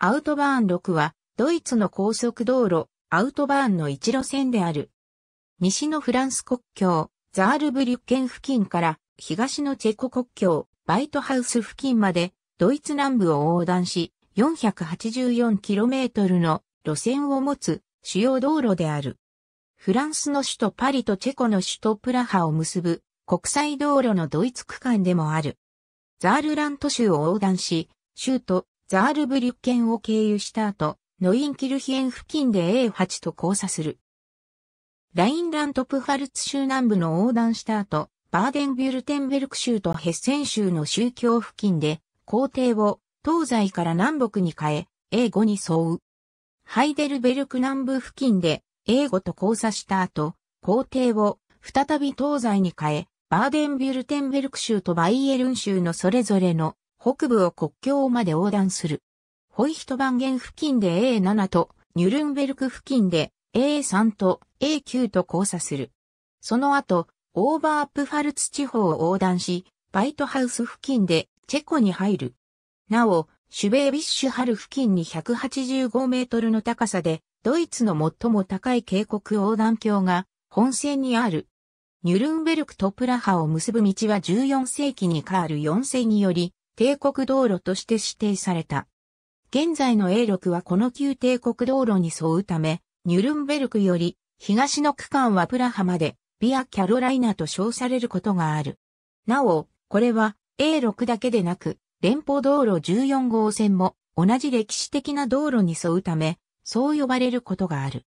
アウトバーン6は、ドイツの高速道路、アウトバーンの一路線である。西のフランス国境、ザールブリュッケン付近から、東のチェコ国境、バイトハウス付近まで、ドイツ南部を横断し、484km の路線を持つ主要道路である。フランスの首都パリとチェコの首都プラハを結ぶ国際道路のドイツ区間でもある。ザールラント州を横断し、州都ザールブリュッケンを経由した後、ノインキルヒエン付近で A8 と交差する。ラインラントプファルツ州南部の横断した後、バーデンビュルテンベルク州とヘッセン州の宗教付近で、皇帝を東西から南北に変え、A5 に沿う。ハイデルベルク南部付近で A5 と交差した後、皇帝を再び東西に変え、バーデンビュルテンベルク州とバイエルン州のそれぞれの北部を国境まで横断する。ホイヒトバンゲン付近で A7 と、ニュルンベルク付近で A3 と A9 と交差する。その後、オーバープファルツ地方を横断し、バイトハウス付近でチェコに入る。なお、シュベービッシュハル付近に185メートルの高さで、ドイツの最も高い渓谷横断橋が本線にある。ニュルンベルクとプラハを結ぶ道は14世紀にカール4世により帝国道路として指定された。現在の A6 はこの旧帝国道路に沿うため、ニュルンベルクより東の区間はプラハまで、ビア・キャロライナと称されることがある。なお、これは A6 だけでなく、連邦道路14号線も同じ歴史的な道路に沿うため、そう呼ばれることがある。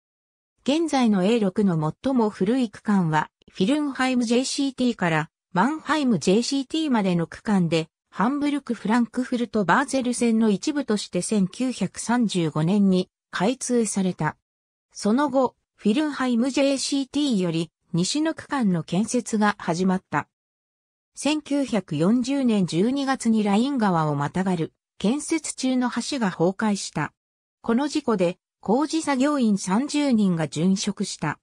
現在の A6 の最も古い区間は、フィルンハイム JCT からマンハイム JCT までの区間で、ハンブルク・フランクフルト・バーゼル線の一部として1935年に開通された。その後、フィルンハイム JCT より西の区間の建設が始まった。1940年12月にライン川をまたがる建設中の橋が崩壊した。この事故で工事作業員30人が殉職した。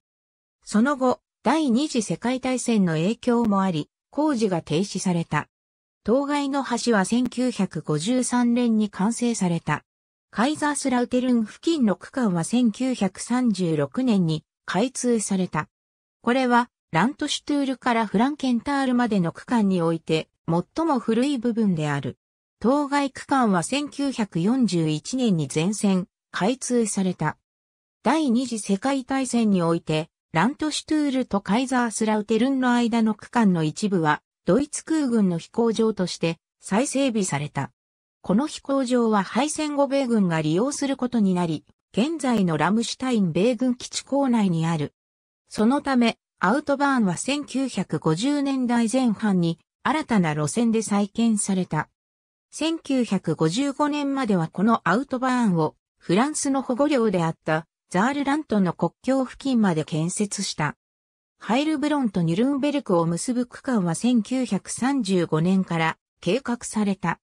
その後、第二次世界大戦の影響もあり、工事が停止された。当該の橋は1953年に完成された。カイザースラウテルン付近の区間は1936年に開通された。これはラントシュトゥールからフランケンタールまでの区間において最も古い部分である。当該区間は1941年に全線開通された。第二次世界大戦においてラントシュトゥールとカイザースラウテルンの間の区間の一部はドイツ空軍の飛行場として再整備された。この飛行場は敗戦後米軍が利用することになり、現在のラムシュタイン米軍基地構内にある。そのため、アウトバーンは1950年代前半に新たな路線で再建された。1955年まではこのアウトバーンをフランスの保護領であったザールラントの国境付近まで建設した。ハイルブロンとニュルンベルクを結ぶ区間は1935年から計画された。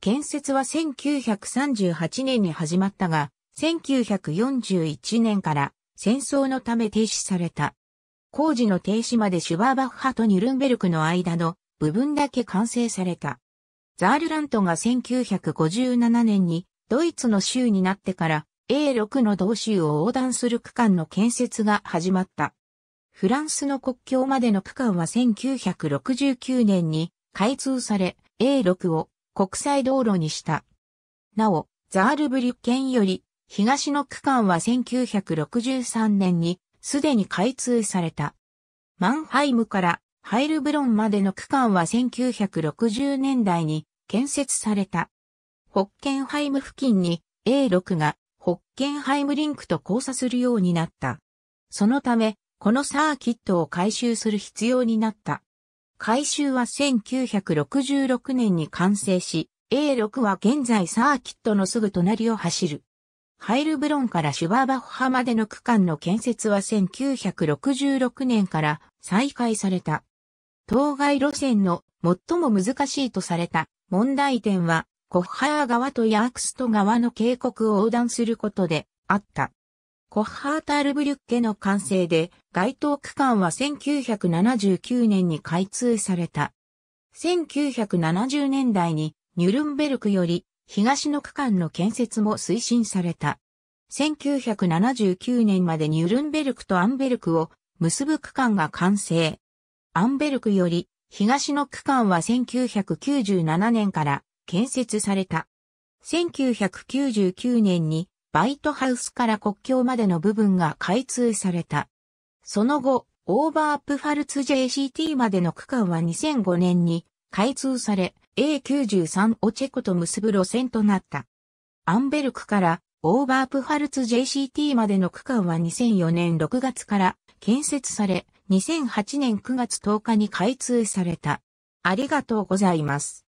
建設は1938年に始まったが、1941年から戦争のため停止された。工事の停止までシュバーバッハとニュルンベルクの間の部分だけ完成された。ザールラントが1957年にドイツの州になってから A6 の同州を横断する区間の建設が始まった。フランスの国境までの区間は1969年に開通され、A6 を国際道路にした。なお、ザールブリュッケンより東の区間は1963年にすでに開通された。マンハイムからハイルブロンまでの区間は1960年代に建設された。ホッケンハイム付近に A6 がホッケンハイムリンクと交差するようになった。そのため、このサーキットを回収する必要になった。改修は1966年に完成し、A6 は現在サーキットのすぐ隣を走る。ハイルブロンからシュバーバッハまでの区間の建設は1966年から再開された。当該路線の最も難しいとされた問題点は、コッハー川とヤークスト川の渓谷を横断することであった。コッハータールブリュッケの完成で、該当区間は1979年に開通された。1970年代にニュルンベルクより東の区間の建設も推進された。1979年までニュルンベルクとアンベルクを結ぶ区間が完成。アンベルクより東の区間は1997年から建設された。1999年にバイトハウスから国境までの部分が開通された。その後、オーバープファルツ JCT までの区間は2005年に開通され、A93 をチェコと結ぶ路線となった。アンベルクからオーバープファルツ JCT までの区間は2004年6月から建設され、2008年9月10日に開通された。ありがとうございます。